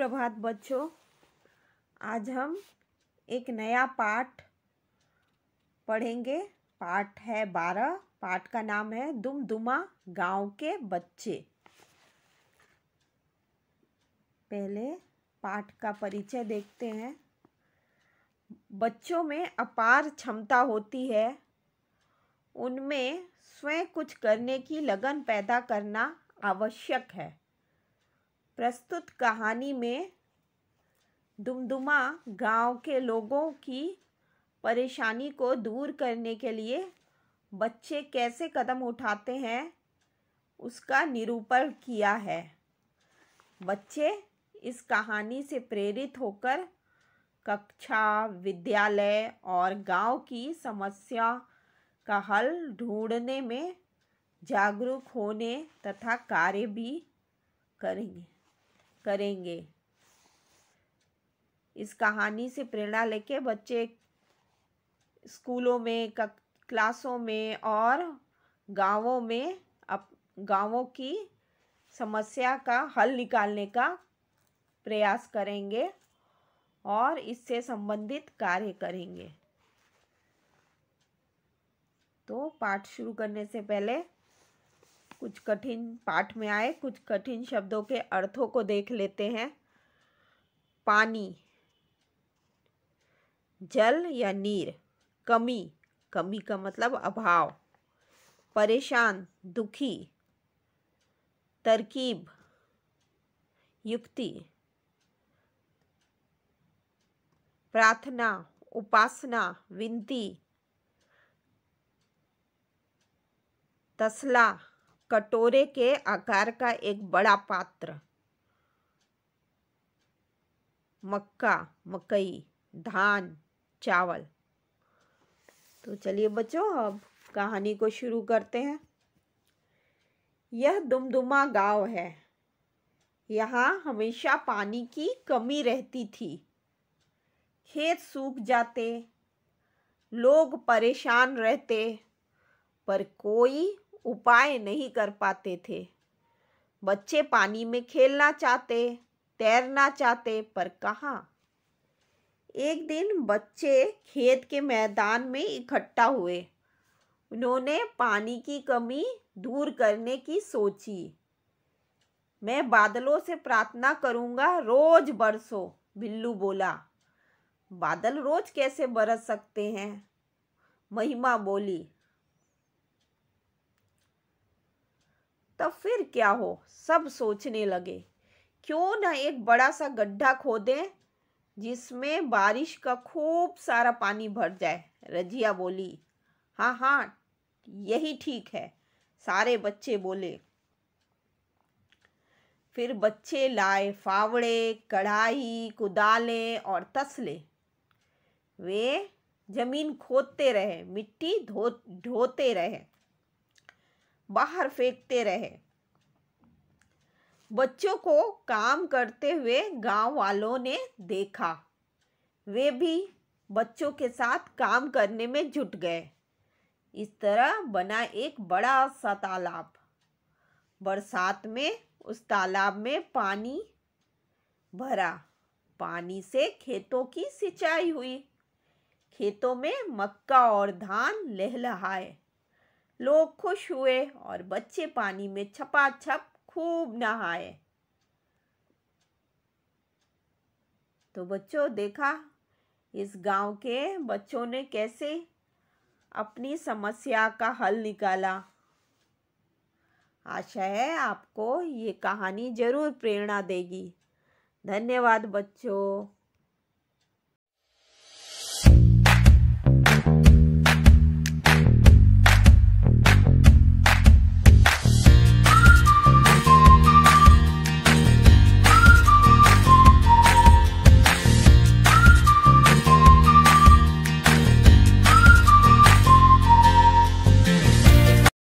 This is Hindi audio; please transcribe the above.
सुप्रभात बच्चों आज हम एक नया पाठ पढ़ेंगे पाठ है बारह पाठ का नाम है दुम दुमा गाँव के बच्चे पहले पाठ का परिचय देखते हैं बच्चों में अपार क्षमता होती है उनमें स्वयं कुछ करने की लगन पैदा करना आवश्यक है प्रस्तुत कहानी में दुमदुमा गांव के लोगों की परेशानी को दूर करने के लिए बच्चे कैसे कदम उठाते हैं उसका निरूपण किया है बच्चे इस कहानी से प्रेरित होकर कक्षा विद्यालय और गांव की समस्या का हल ढूंढने में जागरूक होने तथा कार्य भी करेंगे करेंगे इस कहानी से प्रेरणा लेके बच्चे स्कूलों में क्लासों में और गांवों में अप गांवों की समस्या का हल निकालने का प्रयास करेंगे और इससे संबंधित कार्य करेंगे तो पाठ शुरू करने से पहले कुछ कठिन पाठ में आए कुछ कठिन शब्दों के अर्थों को देख लेते हैं पानी जल या नीर कमी कमी का मतलब अभाव परेशान दुखी तरकीब युक्ति प्रार्थना उपासना विनती तसला कटोरे के आकार का एक बड़ा पात्र मक्का मकई धान चावल तो चलिए बच्चों अब कहानी को शुरू करते हैं यह दुमदुमा गांव है यहाँ हमेशा पानी की कमी रहती थी खेत सूख जाते लोग परेशान रहते पर कोई उपाय नहीं कर पाते थे बच्चे पानी में खेलना चाहते तैरना चाहते पर कहा एक दिन बच्चे खेत के मैदान में इकट्ठा हुए उन्होंने पानी की कमी दूर करने की सोची मैं बादलों से प्रार्थना करूंगा रोज बरसो बिल्लू बोला बादल रोज कैसे बरस सकते हैं महिमा बोली तब तो फिर क्या हो सब सोचने लगे क्यों ना एक बड़ा सा गड्ढा खोदें जिसमें बारिश का खूब सारा पानी भर जाए रजिया बोली हाँ हाँ यही ठीक है सारे बच्चे बोले फिर बच्चे लाए फावड़े कढ़ाई कुदालें और तसले वे जमीन खोदते रहे मिट्टी धो रहे बाहर फेंकते रहे बच्चों को काम करते हुए गांव वालों ने देखा वे भी बच्चों के साथ काम करने में जुट गए इस तरह बना एक बड़ा सा तालाब बरसात में उस तालाब में पानी भरा पानी से खेतों की सिंचाई हुई खेतों में मक्का और धान लहलहाए लोग खुश हुए और बच्चे पानी में छपा छप खूब नहाए तो बच्चों देखा इस गांव के बच्चों ने कैसे अपनी समस्या का हल निकाला आशा है आपको ये कहानी ज़रूर प्रेरणा देगी धन्यवाद बच्चों